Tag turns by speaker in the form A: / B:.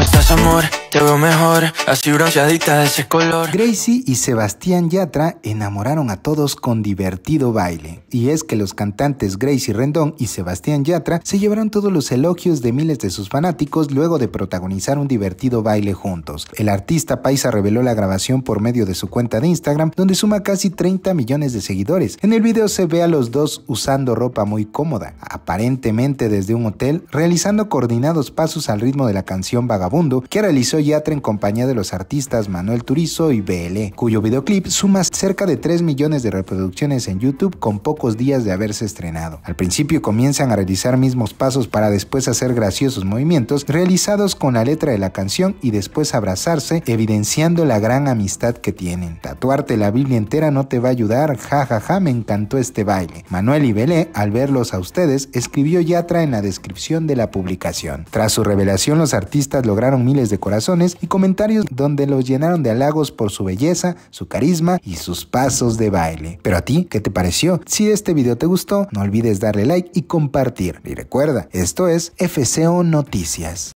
A: ¿Cómo estás, amor? te mejor, así bronceadita de ese color. Gracie y Sebastián Yatra enamoraron a todos con divertido baile. Y es que los cantantes Gracie Rendón y Sebastián Yatra se llevaron todos los elogios de miles de sus fanáticos luego de protagonizar un divertido baile juntos. El artista paisa reveló la grabación por medio de su cuenta de Instagram, donde suma casi 30 millones de seguidores. En el video se ve a los dos usando ropa muy cómoda, aparentemente desde un hotel, realizando coordinados pasos al ritmo de la canción Vagabundo que realizó Yatra en compañía de los artistas Manuel Turizo y BL, e, cuyo videoclip suma cerca de 3 millones de reproducciones en YouTube con pocos días de haberse estrenado. Al principio comienzan a realizar mismos pasos para después hacer graciosos movimientos realizados con la letra de la canción y después abrazarse, evidenciando la gran amistad que tienen. Tatuarte la Biblia entera no te va a ayudar, jajaja, me encantó este baile. Manuel y Belé, al verlos a ustedes, escribió Yatra en la descripción de la publicación. Tras su revelación, los artistas lograron miles de corazones y comentarios donde los llenaron de halagos por su belleza, su carisma y sus pasos de baile. Pero a ti, ¿qué te pareció? Si este video te gustó, no olvides darle like y compartir. Y recuerda, esto es FCO Noticias.